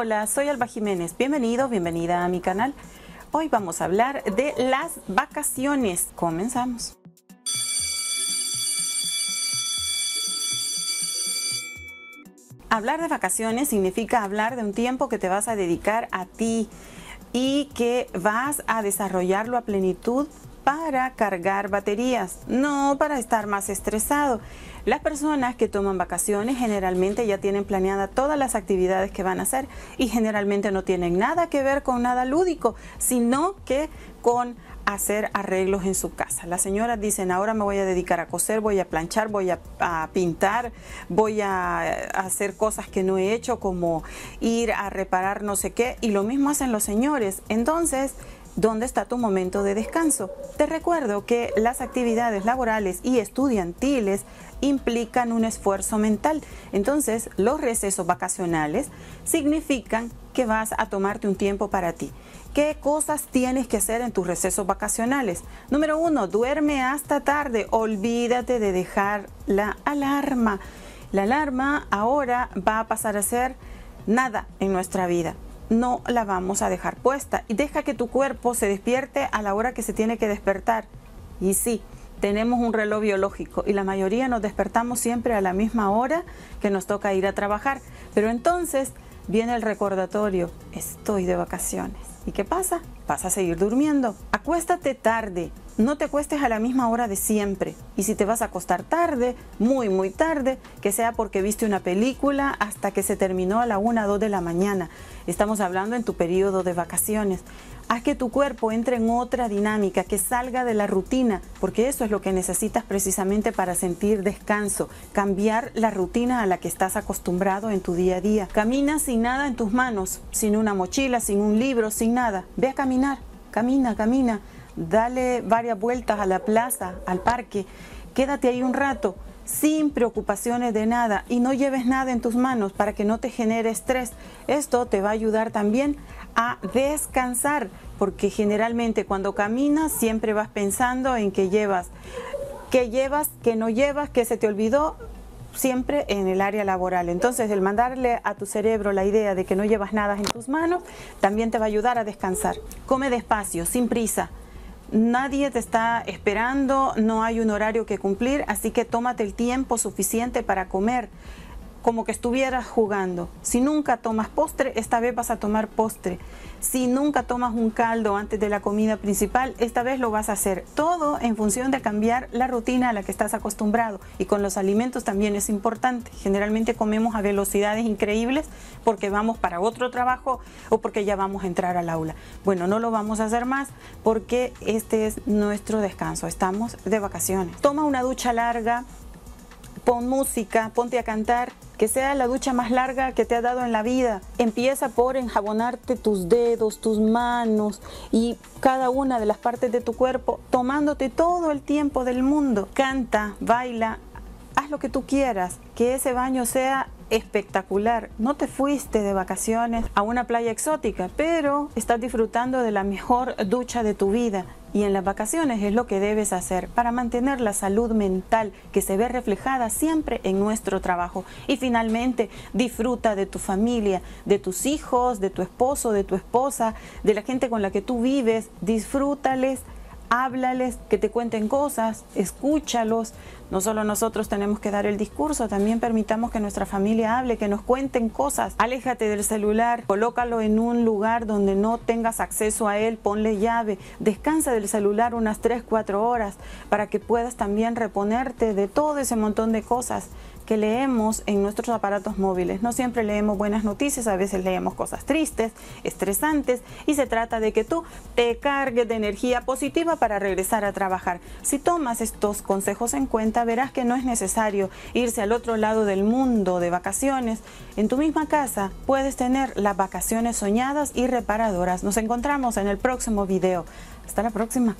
Hola, soy Alba Jiménez. Bienvenido, bienvenida a mi canal. Hoy vamos a hablar de las vacaciones. Comenzamos. Hablar de vacaciones significa hablar de un tiempo que te vas a dedicar a ti y que vas a desarrollarlo a plenitud para cargar baterías, no para estar más estresado. Las personas que toman vacaciones generalmente ya tienen planeada todas las actividades que van a hacer y generalmente no tienen nada que ver con nada lúdico, sino que con hacer arreglos en su casa. Las señoras dicen, ahora me voy a dedicar a coser, voy a planchar, voy a, pintar, voy a hacer cosas que no he hecho, como ir a reparar no sé qué, y lo mismo hacen los señores. Entonces, dónde está tu momento de descanso. Te recuerdo que las actividades laborales y estudiantiles implican un esfuerzo mental. Entonces, los recesos vacacionales significan que vas a tomarte un tiempo para ti. ¿Qué cosas tienes que hacer en tus recesos vacacionales? Número uno, duerme hasta tarde. Olvídate de dejar la alarma. La alarma ahora va a pasar a ser nada en nuestra vida no la vamos a dejar puesta y deja que tu cuerpo se despierte a la hora que se tiene que despertar. Y sí, tenemos un reloj biológico y la mayoría nos despertamos siempre a la misma hora que nos toca ir a trabajar. Pero entonces viene el recordatorio, estoy de vacaciones. ¿Y qué pasa? Vas a seguir durmiendo. Acuéstate tarde, no te acuestes a la misma hora de siempre. Y si te vas a acostar tarde, muy, muy tarde, que sea porque viste una película hasta que se terminó a la 1, dos de la mañana. Estamos hablando en tu periodo de vacaciones. Haz que tu cuerpo entre en otra dinámica, que salga de la rutina, porque eso es lo que necesitas precisamente para sentir descanso, cambiar la rutina a la que estás acostumbrado en tu día a día. Camina sin nada en tus manos, sin una mochila, sin un libro, sin nada. Ve a caminar, camina, camina dale varias vueltas a la plaza, al parque, quédate ahí un rato sin preocupaciones de nada y no lleves nada en tus manos para que no te genere estrés. Esto te va a ayudar también a descansar, porque generalmente cuando caminas siempre vas pensando en que llevas, que llevas, que no llevas, que se te olvidó, siempre en el área laboral. Entonces, el mandarle a tu cerebro la idea de que no llevas nada en tus manos, también te va a ayudar a descansar. Come despacio, sin prisa. Nadie te está esperando, no hay un horario que cumplir, así que tómate el tiempo suficiente para comer como que estuvieras jugando. Si nunca tomas postre, esta vez vas a tomar postre. Si nunca tomas un caldo antes de la comida principal, esta vez lo vas a hacer. Todo en función de cambiar la rutina a la que estás acostumbrado. Y con los alimentos también es importante. Generalmente comemos a velocidades increíbles porque vamos para otro trabajo o porque ya vamos a entrar al aula. Bueno, no lo vamos a hacer más porque este es nuestro descanso. Estamos de vacaciones. Toma una ducha larga, pon música, ponte a cantar que sea la ducha más larga que te ha dado en la vida. Empieza por enjabonarte tus dedos, tus manos y cada una de las partes de tu cuerpo, tomándote todo el tiempo del mundo. Canta, baila, haz lo que tú quieras, que ese baño sea espectacular. No te fuiste de vacaciones a una playa exótica, pero estás disfrutando de la mejor ducha de tu vida y en las vacaciones es lo que debes hacer para mantener la salud mental que se ve reflejada siempre en nuestro trabajo. Y finalmente, disfruta de tu familia, de tus hijos, de tu esposo, de tu esposa, de la gente con la que tú vives. Disfrútales háblales, que te cuenten cosas, escúchalos. No solo nosotros tenemos que dar el discurso, también permitamos que nuestra familia hable, que nos cuenten cosas. Aléjate del celular, colócalo en un lugar donde no tengas acceso a él, ponle llave, descansa del celular unas 3, 4 horas para que puedas también reponerte de todo ese montón de cosas que leemos en nuestros aparatos móviles. No siempre leemos buenas noticias, a veces leemos cosas tristes, estresantes y se trata de que tú te cargues de energía positiva para regresar a trabajar. Si tomas estos consejos en cuenta, verás que no es necesario irse al otro lado del mundo de vacaciones. En tu misma casa puedes tener las vacaciones soñadas y reparadoras. Nos encontramos en el próximo video. Hasta la próxima.